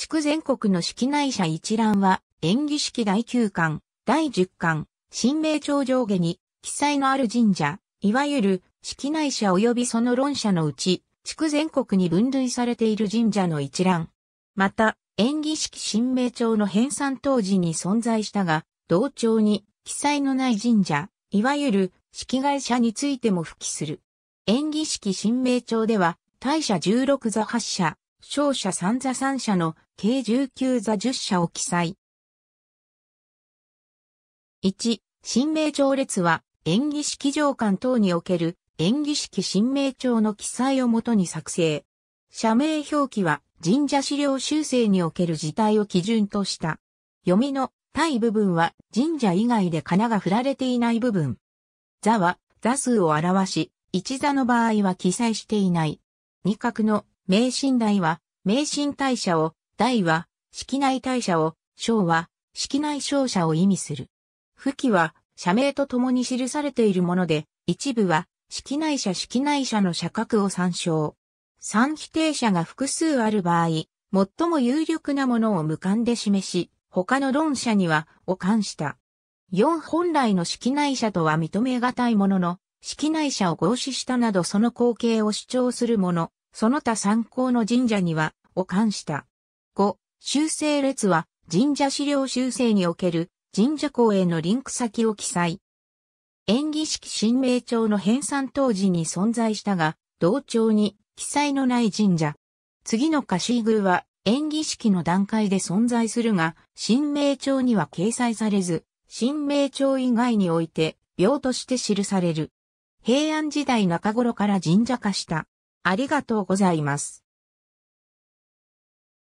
地区全国の式内社一覧は、演技式第9巻、第10巻、新名町上下に、記載のある神社、いわゆる、式内社及びその論者のうち、地区全国に分類されている神社の一覧。また、演技式新名町の編纂当時に存在したが、同調に、記載のない神社、いわゆる、式外社についても付記する。演技式新名町では、大社16座8社、勝者三座三社の計19座10社を記載。1、新名帳列は、演技式上巻等における演技式新名帳の記載をもとに作成。社名表記は神社資料修正における事態を基準とした。読みの対部分は神社以外で仮名が振られていない部分。座は座数を表し、一座の場合は記載していない。二角の名神大は、名神大社を、大は、式内大社を、小は、式内小社を意味する。付記は、社名と共に記されているもので、一部は、式内社式内社の社格を参照。三否定者が複数ある場合、最も有力なものを無観で示し、他の論者には、を冠した。四本来の式内者とは認めがたいものの、式内者を合祀したなどその光景を主張するもの。その他参考の神社には、を冠した。5、修正列は、神社資料修正における、神社公へのリンク先を記載。演技式新名帳の編纂当時に存在したが、同調に記載のない神社。次の歌詞宮は、演技式の段階で存在するが、新名帳には掲載されず、新名帳以外において、病として記される。平安時代中頃から神社化した。ありがとうございます。